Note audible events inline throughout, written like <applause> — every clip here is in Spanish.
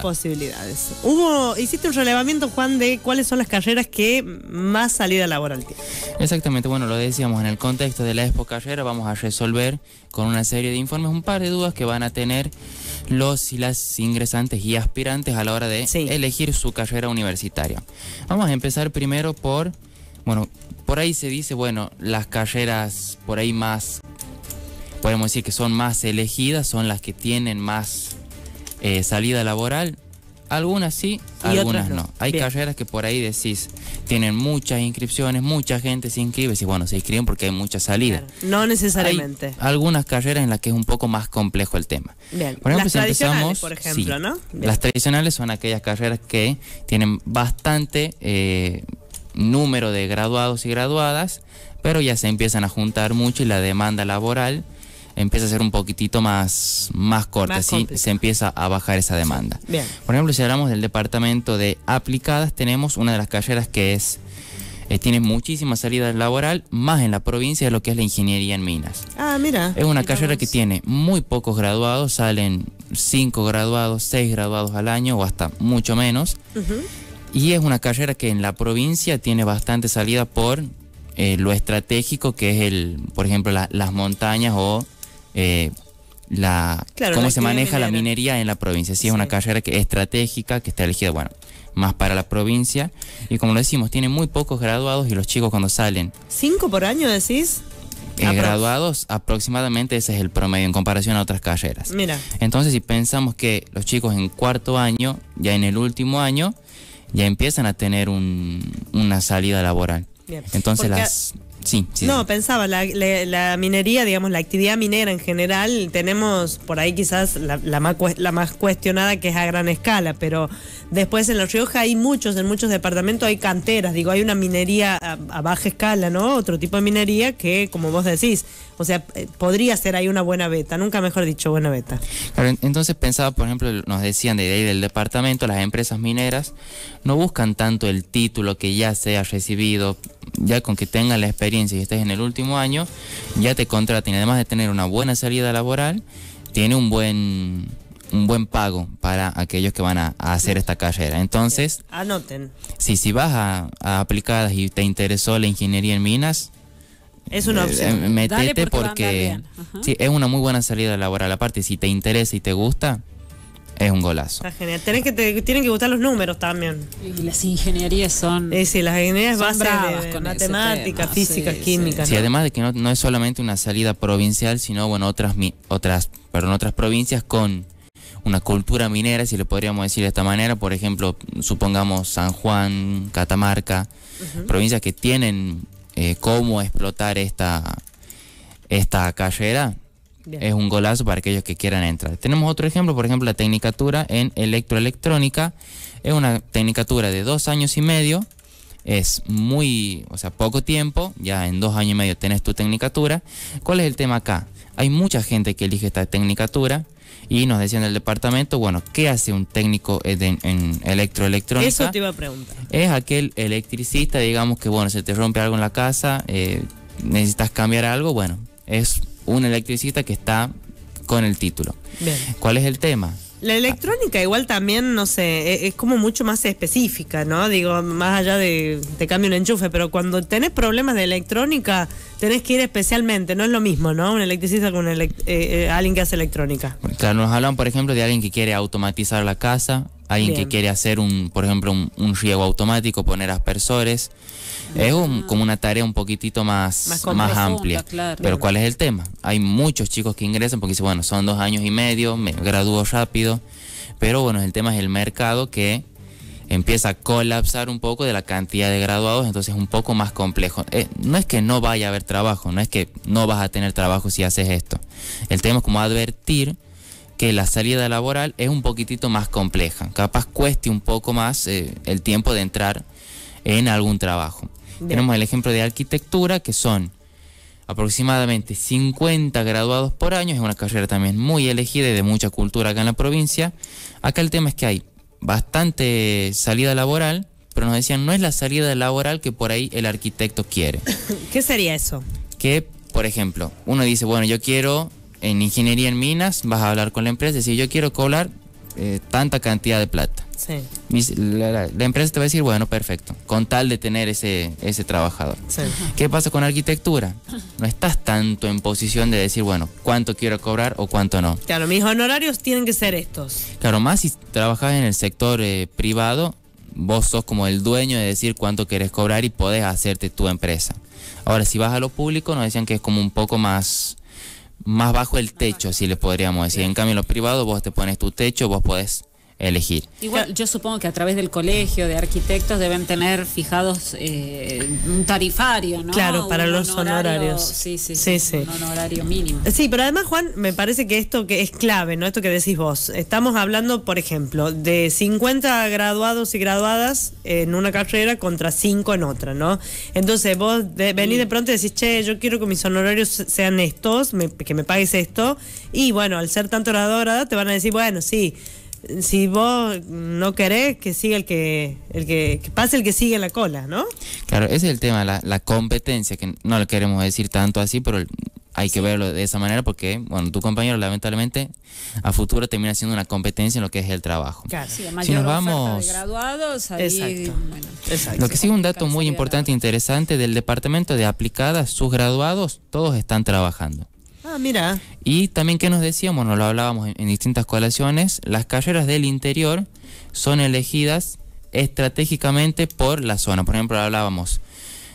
posibilidades. Hubo, hiciste un relevamiento, Juan, de cuáles son las carreras que más salida laboral tienen. Exactamente, bueno, lo decíamos, en el contexto de la Expo Carrera vamos a resolver con una serie de informes un par de dudas que van a tener los y las ingresantes y aspirantes a la hora de elegir su carrera universitaria. Vamos a empezar primero por, bueno, por ahí se dice, bueno, las carreras por ahí más, podemos decir que son más elegidas, son las que tienen más eh, salida laboral. Algunas sí, algunas no. Hay carreras que por ahí decís, tienen muchas inscripciones, mucha gente se inscribe, y bueno, se inscriben porque hay mucha salida. No necesariamente. algunas carreras en las que es un poco más complejo el tema. Por ejemplo, las tradicionales, por ejemplo, ¿no? Las tradicionales son aquellas carreras que tienen bastante eh, número de graduados y graduadas, pero ya se empiezan a juntar mucho y la demanda laboral empieza a ser un poquitito más, más corta, así se empieza a bajar esa demanda. Por ejemplo, si hablamos del departamento de aplicadas, tenemos una de las carreras que es eh, tiene muchísima salida laboral, más en la provincia de lo que es la ingeniería en minas. Ah, mira. Es una carrera que tiene muy pocos graduados, salen cinco graduados, seis graduados al año o hasta mucho menos. Y es una carrera que en la provincia tiene bastante salida por eh, lo estratégico que es el, por ejemplo, las montañas o eh, la, cómo se maneja la minería en la provincia. Si es una carrera que estratégica, que está elegida, bueno, más para la provincia. Y como lo decimos, tiene muy pocos graduados y los chicos cuando salen. ¿Cinco por año decís? Eh, graduados aproximadamente ese es el promedio en comparación a otras carreras. Mira. Entonces, si pensamos que los chicos en cuarto año, ya en el último año, ya empiezan a tener una salida laboral. Entonces las no, pensaba, la, minería, digamos, la actividad minera en general, tenemos por ahí quizás la, más, la más cuestionada que es a gran escala, pero después en La Rioja hay muchos, en muchos departamentos hay canteras, digo, hay una minería a, baja escala, ¿no? Otro tipo de minería que, como vos decís, o sea, eh, podría ser ahí una buena beta, nunca mejor dicho, buena beta. entonces pensaba, por ejemplo, nos decían de ahí del departamento, las empresas mineras no buscan tanto el título que ya se ha recibido, ya con que tengan la experiencia si y estés en el último año, ya te contraten. Además de tener una buena salida laboral, tiene un buen un buen pago para aquellos que van a, hacer esta carrera. Entonces, anoten. Si, si vas a, a aplicadas y te interesó la ingeniería en minas, es una eh, opción. Eh, métete porque, es una muy buena salida laboral. Aparte, si te interesa y te gusta, es un golazo. Está genial. tienen que votar los números también. Y las ingenierías son. Eh, sí, las ingenierías son con matemáticas, físicas, física, sí, química. además de que no, es solamente una salida provincial, sino bueno, otras otras, perdón, otras provincias con una cultura minera, si le podríamos decir de esta manera, por ejemplo, supongamos San Juan, Catamarca, provincias que tienen eh, cómo explotar esta, esta carrera, es un golazo para aquellos que quieran entrar. Tenemos otro ejemplo, por ejemplo, la tecnicatura en electroelectrónica. Es una tecnicatura de dos años y medio. Es muy, o sea, poco tiempo. Ya en dos años y medio tenés tu tecnicatura. ¿Cuál es el tema acá? Hay mucha gente que elige esta tecnicatura. Y nos decían el departamento, bueno, ¿qué hace un técnico en, electroelectrónica? Eso te iba a preguntar. Es aquel electricista, digamos que, bueno, se te rompe algo en la casa, eh, necesitas cambiar algo, bueno, es un electricista que está con el título. Bien. ¿Cuál es el tema? La electrónica igual también, no sé, e-, es, como mucho más específica, ¿no? Digo, más allá de te cambio un enchufe, pero cuando tenés problemas de electrónica, tenés que ir especialmente, no es lo mismo, ¿no? Un electricista con eh, eh, alguien que hace electrónica. Claro, nos hablan, por ejemplo, de alguien que quiere automatizar la casa, alguien que quiere hacer un, por ejemplo, un, riego automático, poner aspersores. Es como una tarea un poquitito más, más, amplia. Pero ¿cuál es el tema? Hay muchos chicos que ingresan porque dicen, bueno, son dos años y medio, me gradúo rápido. Pero bueno, el tema es el mercado que empieza a colapsar un poco de la cantidad de graduados, entonces es un poco más complejo. Eh, no es que no vaya a haber trabajo, no es que no vas a tener trabajo si haces esto. El tema es como advertir que la salida laboral es un poquitito más compleja. Capaz cueste un poco más eh, el tiempo de entrar en algún trabajo. Tenemos el ejemplo de arquitectura, que son aproximadamente 50 graduados por año, es una carrera también muy elegida y de mucha cultura acá en la provincia. Acá el tema es que hay bastante salida laboral, pero nos decían no es la salida laboral que por ahí el arquitecto quiere. <laughs> ¿Qué sería eso? Que, por ejemplo, uno dice, bueno, yo quiero en ingeniería en minas, vas a hablar con la empresa y decir, yo quiero cobrar eh, tanta cantidad de plata. Sí. la, empresa te va a decir, bueno, perfecto, con tal de tener ese, ese trabajador. ¿Qué pasa con arquitectura? No estás tanto en posición de decir, bueno, cuánto quiero cobrar o cuánto no. Claro, mis honorarios tienen que ser estos. Claro, más si trabajas en el sector eh, privado, vos sos como el dueño de decir cuánto quieres cobrar y podés hacerte tu empresa. Ahora, si vas a lo público, nos decían que es como un poco más más bajo el techo, si le podríamos decir. En cambio, los privados, vos te pones tu techo, vos podés elegir. Igual yo supongo que a través del colegio de arquitectos deben tener fijados eh, un tarifario, ¿no? Claro, para los honorarios. Sí sí, sí, sí, Un honorario mínimo. Sí, pero además, Juan, me parece que esto que es clave, ¿no? Esto que decís vos. Estamos hablando, por ejemplo, de 50 graduados y graduadas en una carrera contra 5 en otra, ¿no? Entonces vos venís de mm. pronto y decís, che, yo quiero que mis honorarios sean estos, que me pagues esto. Y bueno, al ser tanto oradora, te van a decir, bueno, sí si vos no querés que siga el que el que, pase el que sigue la cola, ¿no? Claro, ese es el tema, la, la competencia, que no lo queremos decir tanto así, pero hay que verlo de esa manera porque, bueno, tu compañero lamentablemente a futuro termina siendo una competencia en lo que es el trabajo. Claro, sí, si nos vamos... graduados, Lo que sí un dato muy importante, e interesante, del departamento de aplicadas, sus graduados, todos están trabajando. Ah, mira. Y también que nos decíamos, nos lo hablábamos en, distintas colaciones, las carreras del interior son elegidas estratégicamente por la zona. Por ejemplo, hablábamos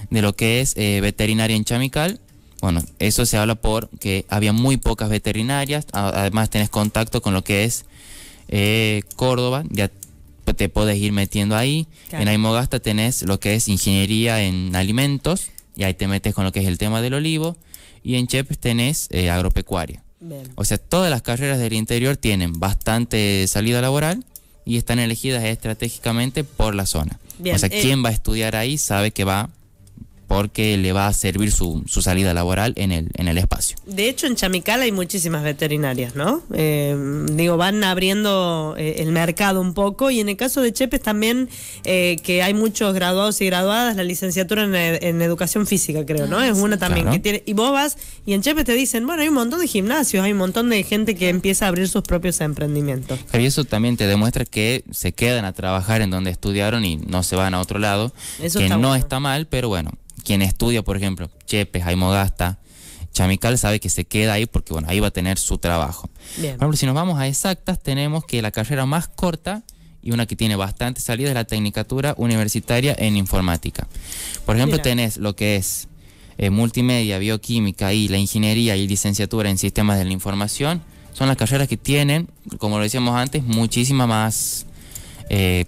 de lo que es eh, veterinaria en Chamical. Bueno, eso se habla porque había muy pocas veterinarias. Además, tenés contacto con lo que es eh, Córdoba. Ya te podés ir metiendo ahí. En Aimogasta tenés lo que es ingeniería en alimentos. Y ahí te metes con lo que es el tema del olivo y en Chepes tenés eh, agropecuaria. O sea, todas las carreras del interior tienen bastante salida laboral y están elegidas estratégicamente por la zona. O sea, eh, quien va a estudiar ahí sabe que va porque le va a servir su, su salida laboral en el, en el espacio. De hecho, en Chamical hay muchísimas veterinarias, ¿no? Eh, digo, van abriendo eh, el mercado un poco y en el caso de Chepes también, eh, que hay muchos graduados y graduadas, la licenciatura en, educación física, creo, ¿no? Ah, es una también que tiene... Y vos vas y en Chepes te dicen, bueno, hay un montón de gimnasios, hay un montón de gente que empieza a abrir sus propios emprendimientos. Y eso también te demuestra que se quedan a trabajar en donde estudiaron y no se van a otro lado, eso que no está mal, pero bueno, quien estudia, por ejemplo, Chepe, Jaime Chamical sabe que se queda ahí porque bueno, ahí va a tener su trabajo. Por ejemplo, si nos vamos a exactas, tenemos que la carrera más corta y una que tiene bastante salida es la Tecnicatura Universitaria en Informática. Por ejemplo, tenés lo que es eh, multimedia, bioquímica y la ingeniería y licenciatura en sistemas de la información. Son las carreras que tienen, como lo decíamos antes, muchísima más... Eh,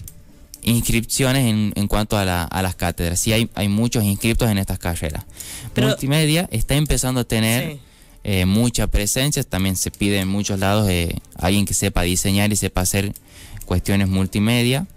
inscripciones en, en cuanto a, la, a, las cátedras. Sí hay, muchos inscriptos en estas carreras. Multimedia está empezando a tener eh, mucha presencia, también se pide en muchos lados eh, alguien que sepa diseñar y sepa hacer cuestiones multimedia.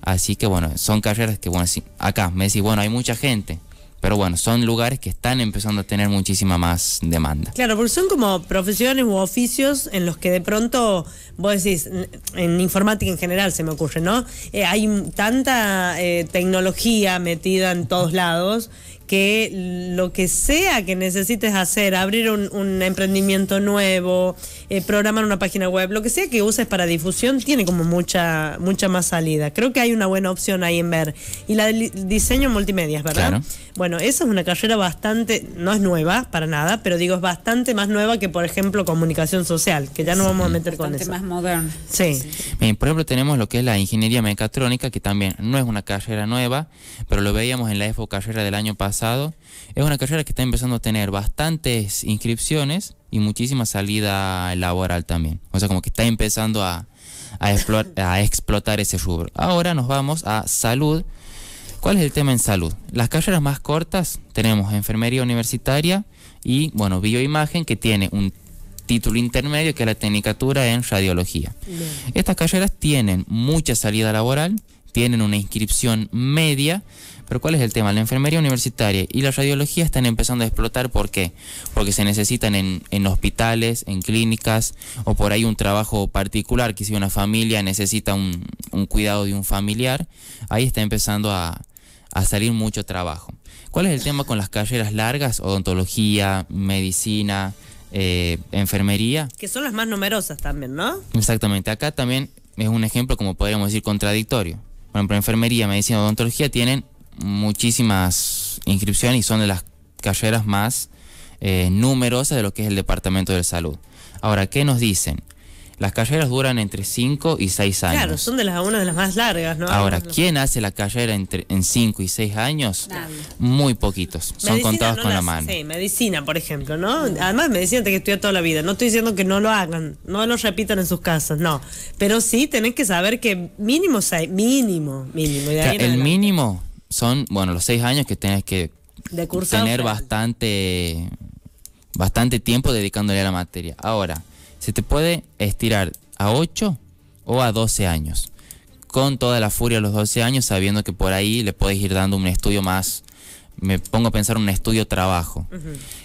Así que bueno, son carreras que bueno, si acá me decís, bueno, hay mucha gente, pero bueno, son lugares que están empezando a tener muchísima más demanda. Claro, porque son como profesiones u oficios en los que de pronto, vos decís, en informática en general se me ocurre, ¿no? Eh, hay tanta eh, tecnología metida en todos lados que lo que sea que necesites hacer, abrir un, emprendimiento nuevo, eh, programar una página web, lo que sea que uses para difusión, tiene como mucha, mucha más salida. Creo que hay una buena opción ahí en ver. Y la del diseño multimedia, ¿verdad? Bueno, eso es una carrera bastante, no es nueva para nada, pero digo, es bastante más nueva que, por ejemplo, comunicación social, que ya no vamos a meter con eso. más moderno. Sí. por ejemplo, tenemos lo que es la ingeniería mecatrónica, que también no es una carrera nueva, pero lo veíamos en la EFO carrera del año pasado es una carrera que está empezando a tener bastantes inscripciones y muchísima salida laboral también. O sea, como que está empezando a, <laughs> a explotar ese rubro. Ahora nos vamos a salud. ¿Cuál es el tema en salud? Las carreras más cortas tenemos enfermería universitaria y, bueno, bioimagen que tiene un título intermedio que es la tecnicatura en radiología. Estas carreras tienen mucha salida laboral tienen una inscripción media, pero ¿cuál es el tema? La enfermería universitaria y la radiología están empezando a explotar. ¿Por qué? Porque se necesitan en, en hospitales, en clínicas o por ahí un trabajo particular, que si una familia necesita un, un cuidado de un familiar, ahí está empezando a, a salir mucho trabajo. ¿Cuál es el tema con las carreras largas? Odontología, medicina, eh, enfermería. Que son las más numerosas también, ¿no? Exactamente. Acá también es un ejemplo, como podríamos decir, contradictorio por enfermería, medicina, odontología, tienen muchísimas inscripciones y son de las carreras más eh, numerosas de lo que es el Departamento de Salud. Ahora, ¿qué nos dicen? Las carreras duran entre 5 y 6 años. Claro, son de las una de las más largas, ¿no? Ahora, ¿quién hace la carrera entre, en 5 y 6 años? Muy poquitos, son contados con la mano. Sí, medicina, por ejemplo, ¿no? Además, medicina te que estudiar toda la vida. No estoy diciendo que no lo hagan, no lo repitan en sus casas, no. Pero sí tenés que saber que mínimo 6, mínimo, mínimo. el mínimo son, bueno, los 6 años que tenés que tener bastante bastante tiempo dedicándole a la materia. Ahora, se te puede estirar a 8 o a 12 años. Con toda la furia a los 12 años, sabiendo que por ahí le puedes ir dando un estudio más. Me pongo a pensar un estudio trabajo.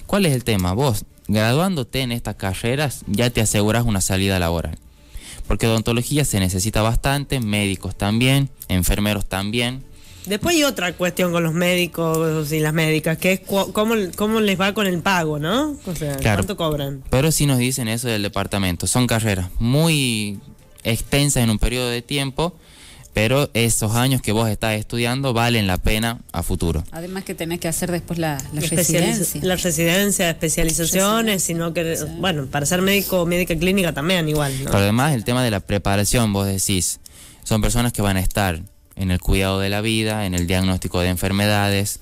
¿Cuál es el tema? Vos, graduándote en estas carreras, ya te aseguras una salida laboral. Porque odontología se necesita bastante, médicos también, enfermeros también. Después hay otra cuestión con los médicos y las médicas, que es cómo, cómo les va con el pago, ¿no? O sea, ¿cuánto cobran? Pero sí nos dicen eso del departamento, son carreras muy extensas en un periodo de tiempo, pero esos años que vos estás estudiando valen la pena a futuro. Además que tenés que hacer después la, la residencia. La residencia, especializaciones, sino que, bueno, para ser médico o médica clínica también igual. ¿no? Pero además el tema de la preparación, vos decís, son personas que van a estar en el cuidado de la vida, en el diagnóstico de enfermedades.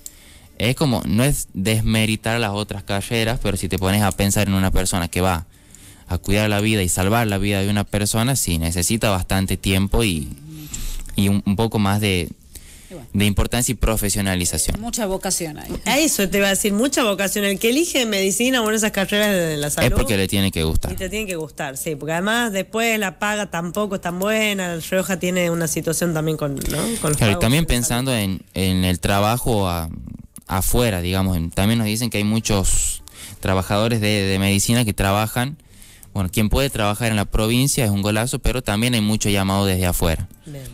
Es como, no es desmeritar las otras carreras, pero si te pones a pensar en una persona que va a cuidar la vida y salvar la vida de una persona, sí necesita bastante tiempo y, un, poco más de, de importancia y profesionalización. mucha vocación A eso te va a decir, mucha vocación. El que elige medicina o esas carreras de la salud. Es porque le tiene que gustar. Y te tiene que gustar, sí, porque además después la paga tampoco es tan buena. Rioja tiene una situación también con, también pensando en, el trabajo afuera, digamos. también nos dicen que hay muchos trabajadores de, medicina que trabajan bueno, quien puede trabajar en la provincia es un golazo, pero también hay mucho llamado desde afuera.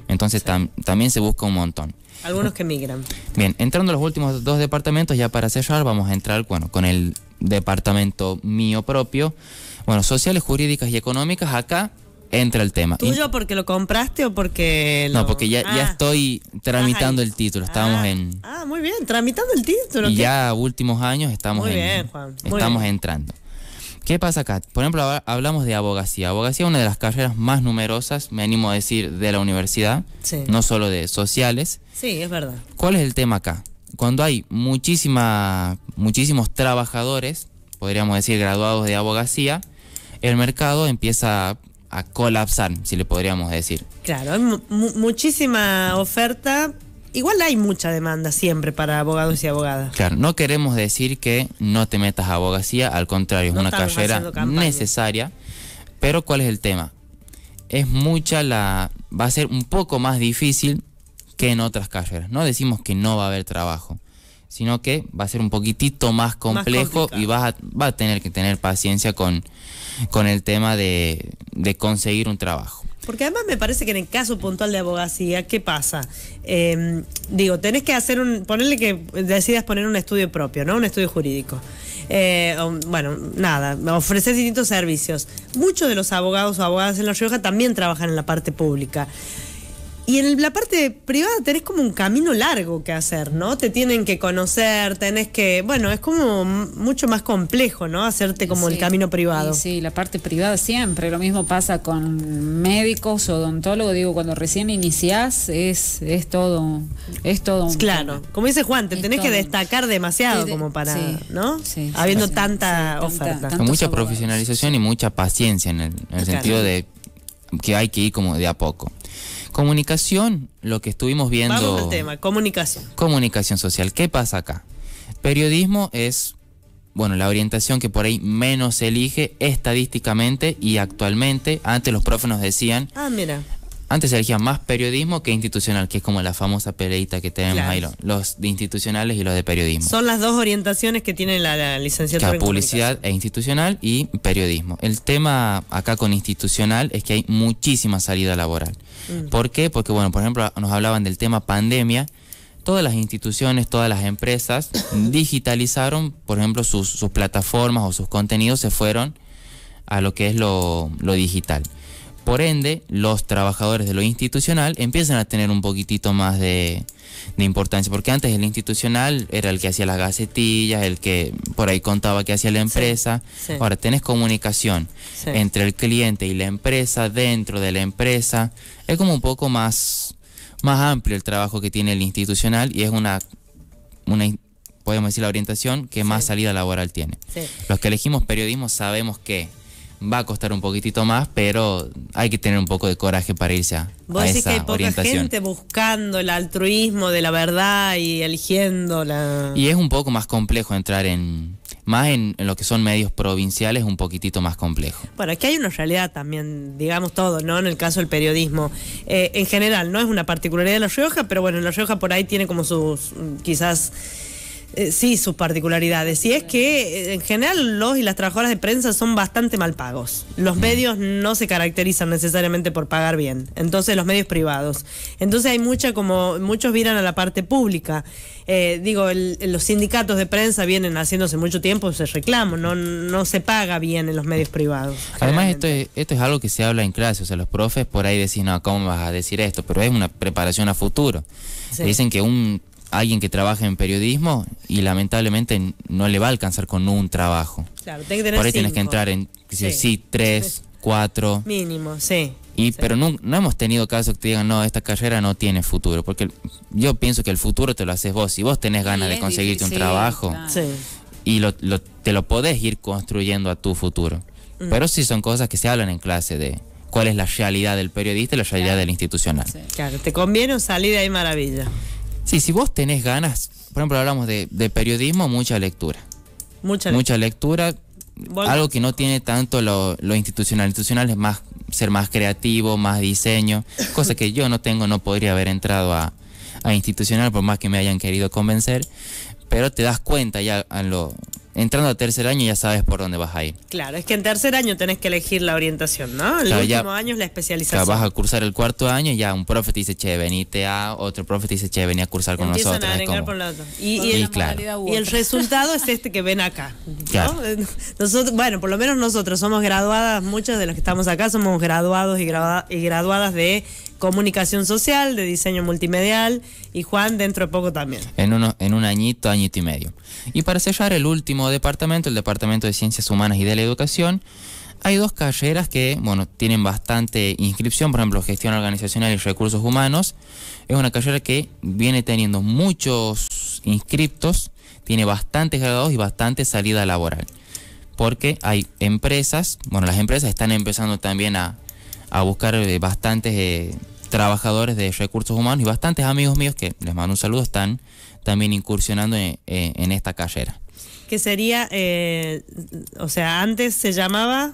Entonces también se busca un montón. Algunos que migran. Bien, entrando a los últimos dos departamentos, ya para cerrar, vamos a entrar bueno, con el departamento mío propio. Bueno, sociales, jurídicas y económicas, acá entra el tema. ¿Tuyo porque lo compraste o porque.? No, porque ya, ah. estoy tramitando ah, el título. Estábamos ah. en. Ah, muy bien, tramitando el título. Y ya últimos años estamos, muy bien, estamos entrando. ¿Qué pasa acá? Por ejemplo, hablamos de abogacía. Abogacía es una de las carreras más numerosas, me animo a decir, de la universidad, no solo de sociales. Sí, es verdad. ¿Cuál es el tema acá? Cuando hay muchísimos trabajadores, podríamos decir graduados de abogacía, el mercado empieza a colapsar, si le podríamos decir. Claro, hay muchísima oferta Igual hay mucha demanda siempre para abogados y abogadas. Claro, no queremos decir que no te metas a abogacía, al contrario, es una carrera necesaria. Pero ¿cuál es el tema? Es mucha la... va a ser un poco más difícil que en otras carreras. No decimos que no va a haber trabajo, sino que va a ser un poquitito más complejo y vas a, va a tener que tener paciencia con, con el tema de conseguir un trabajo. Porque además me parece que en el caso puntual de abogacía, ¿qué pasa? Em, digo, tenés que hacer un, ponerle que decidas poner un estudio propio, ¿no? Un estudio jurídico. Eh, bueno, nada, ofrecer distintos servicios. Muchos de los abogados o abogadas en La Rioja también trabajan en la parte pública. Y en la parte privada tenés como un camino largo que hacer, ¿no? Te tienen que conocer, tenés que, bueno, es como mucho más complejo, ¿no? Hacerte como el camino privado. Sí, la parte privada siempre, lo mismo pasa con médicos, odontólogos, digo, cuando recién iniciás es, es todo, es todo un Claro, como dice Juan, te tenés que destacar demasiado como para, ¿no? Habiendo tanta oferta. mucha profesionalización y mucha paciencia en el, sentido de que hay que ir como de a poco. Comunicación, lo que estuvimos viendo. Vamos al tema, comunicación. Comunicación social. ¿Qué pasa acá? Periodismo es, bueno, la orientación que por ahí menos se elige estadísticamente y actualmente. Antes los profes nos decían. Ah, mira antes se elegía más periodismo que institucional, que es como la famosa peleita que tenemos ahí, los de institucionales y los de periodismo. Son las dos orientaciones que tiene la, la licenciatura. publicidad e institucional y periodismo. El tema acá con institucional es que hay muchísima salida laboral. Mm. ¿Por qué? Porque, bueno, por ejemplo, nos hablaban del tema pandemia. Todas las instituciones, todas las empresas <laughs> digitalizaron, por ejemplo, sus, plataformas o sus contenidos se fueron a lo que es lo digital. Por ende, los trabajadores de lo institucional empiezan a tener un poquitito más de, importancia, porque antes el institucional era el que hacía las gacetillas, el que por ahí contaba que hacía la empresa. Ahora tenés comunicación entre el cliente y la empresa, dentro de la empresa. Es como un poco más, más amplio el trabajo que tiene el institucional y es una, una podemos decir, la orientación que más salida laboral tiene. Los que elegimos periodismo sabemos que va a costar un poquitito más, pero hay que tener un poco de coraje para irse a, ¿Vos decís que hay poca gente buscando el altruismo de la verdad y eligiendo la... Y es un poco más complejo entrar en más en, lo que son medios provinciales un poquitito más complejo. Bueno, aquí hay una realidad también, digamos todo, ¿no? En el caso del periodismo. Eh, en general, no es una particularidad de La Rioja, pero bueno, La Rioja por ahí tiene como sus mm, quizás eh, sí sus particularidades. Y es que eh, en general los y las trabajadoras de prensa son bastante mal pagos. Los mm. medios no se caracterizan necesariamente por pagar bien. Entonces los medios privados. Entonces hay mucha como muchos viran a la parte pública. Eh, digo, los sindicatos de prensa vienen haciéndose mucho tiempo se reclamo. No, no se paga bien en los medios privados. Además esto es, esto es algo que se habla en clase. O sea, los profes por ahí decís, no, ¿cómo vas a decir esto? Pero es una preparación a futuro. Dicen que un alguien que trabaje en periodismo y lamentablemente no le va a alcanzar con un trabajo. Por ahí tienes que entrar en, sí, tres, cuatro. Mínimo, sí. Y, Pero no, no, hemos tenido casos que te digan, no, esta carrera no tiene futuro, porque yo pienso que el futuro te lo haces vos. Si vos tenés ganas de conseguirte un trabajo y te lo podés ir construyendo a tu futuro. Mm. Pero sí son cosas que se hablan en clase de cuál es la realidad del periodista y la realidad del institucional. Claro, te conviene salir de ahí maravilla. Sí, si vos tenés ganas, por ejemplo, hablamos de, periodismo, mucha lectura. Mucha, mucha lectura. Algo que no tiene tanto lo, lo institucional. Institucional es más ser más creativo, más diseño, cosa que yo no tengo, no podría haber entrado a, a institucional por más que me hayan querido convencer, pero te das cuenta ya a lo, entrando a tercer año ya sabes por dónde vas a ir. Claro, es que en tercer año tenés que elegir la orientación, ¿no? El claro, último año es la especialización. vas a cursar el cuarto año y ya un profe te dice, che, venite a, otro profe te dice, che, vení a cursar con Empiezan nosotros. A por Y, el, claro. y, el resultado es este que ven acá. ¿no? Nosotros, bueno, por lo menos nosotros somos graduadas, muchas de las que estamos acá somos graduados y, graduadas de comunicación social, de diseño multimedial y Juan dentro de poco también. En, uno, en un añito, añito y medio. Y para sellar el último departamento, el Departamento de Ciencias Humanas y de la Educación, hay dos carreras que, bueno, tienen bastante inscripción, por ejemplo, gestión organizacional y recursos humanos. Es una carrera que viene teniendo muchos inscriptos, tiene bastantes graduados y bastante salida laboral. Porque hay empresas, bueno, las empresas están empezando también a, buscar eh, bastantes eh, trabajadores de recursos humanos y bastantes amigos míos que les mando un saludo, están también incursionando en, esta carrera. Que sería, eh, o sea, antes se llamaba,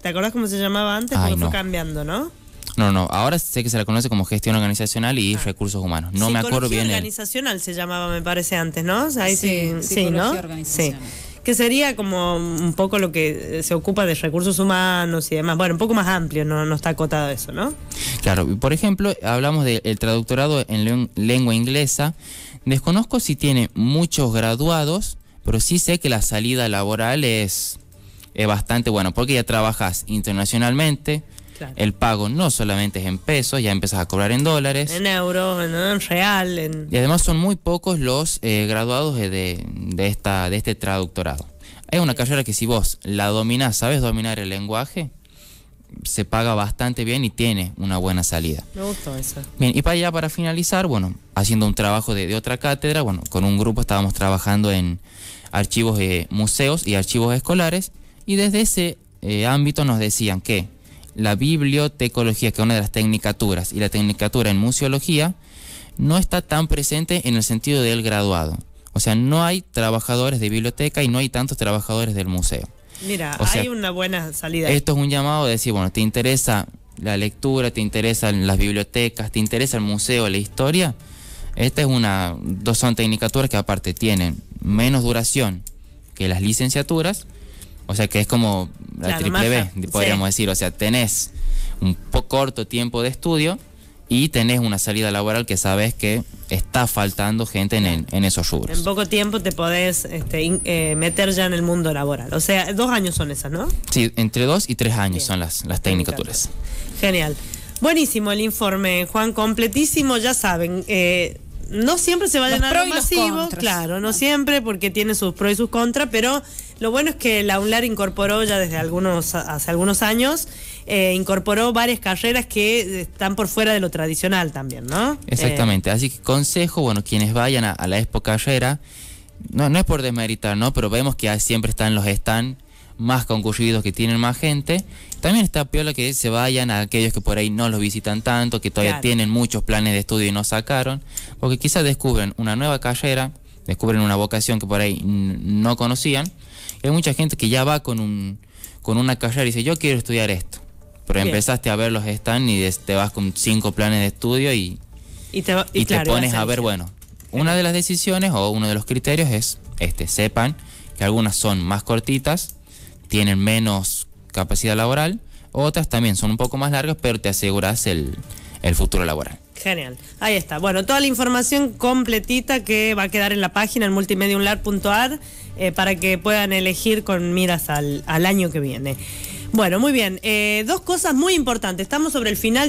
¿te acordás cómo se llamaba antes? Ay, fue cambiando, ¿no? No, no, ahora sé que se la conoce como gestión organizacional y ah. recursos humanos. No me acuerdo bien. organizacional se llamaba, me parece, antes, ¿no? ahí sí, sí, ¿no? Sí. Que sería como un poco lo que eh, se ocupa de recursos humanos y demás. Bueno, un poco más amplio, no, no está acotado eso, ¿no? Claro, por ejemplo, hablamos del traductorado en lengua inglesa. Desconozco si tiene muchos graduados, pero sí sé que la salida laboral es, bastante buena, porque ya trabajas internacionalmente, El pago no solamente es en pesos, ya empezás a cobrar en dólares. En euros, en, real. Y además son muy pocos los eh, graduados de, esta, de este traductorado. Es una carrera que si vos la dominás, sabes dominar el lenguaje, se paga bastante bien y tiene una buena salida. Me gusta eso. Bien, y para ya para finalizar, bueno, haciendo un trabajo de, otra cátedra, bueno, con un grupo estábamos trabajando en archivos de museos y archivos escolares, y desde ese eh, ámbito nos decían que la bibliotecología, que es una de las tecnicaturas, y la tecnicatura en museología, no está tan presente en el sentido del graduado. O sea, no hay trabajadores de biblioteca y no hay tantos trabajadores del museo. Mira, hay una buena salida. Esto es un llamado de decir, bueno, ¿te interesa la lectura? ¿Te interesan las bibliotecas? ¿Te interesa el museo, la historia? Esta es una, dos son tecnicaturas que aparte tienen menos duración que las licenciaturas, o sea que es como la, triple B, podríamos decir, o sea, tenés un poco corto tiempo de estudio y tenés una salida laboral que sabes que está faltando gente en, en esos rubros. En poco tiempo te podés este, eh, meter ya en el mundo laboral. O sea, dos años son esas, ¿no? Sí, entre dos y tres años son las, las Genial. Buenísimo el informe, Juan, completísimo, ya saben. Eh, no siempre se va a llenar claro, no ah. siempre porque tiene sus pros y sus contras, pero lo bueno es que la UNLAR incorporó ya desde algunos hace algunos años eh, incorporó varias carreras que están por fuera de lo tradicional también, ¿no? Exactamente. Eh, Así que consejo, bueno, quienes vayan a, la Expo Carrera, no no es por desmeritar, ¿no? Pero vemos que siempre están los están, más concurridos, que tienen más gente. También está piola que se vayan a aquellos que por ahí no los visitan tanto, que todavía tienen muchos planes de estudio y no sacaron, porque quizás descubren una nueva carrera, descubren una vocación que por ahí no conocían. hay mucha gente que ya va con, un, con una carrera y dice, yo quiero estudiar esto. Pero empezaste a ver los stands y te vas con cinco planes de estudio y, te, te pones a ver, bueno, una de las decisiones o uno de los criterios es, este, sepan que algunas son más cortitas tienen menos capacidad laboral, otras también son un poco más largas, pero te aseguras el, futuro laboral. Genial. Ahí está. Bueno, toda la información completita que va a quedar en la página en multimediaunlar.ar eh, para que puedan elegir con miras al, año que viene. Bueno, muy bien. Eh, dos cosas muy importantes. Estamos sobre el final.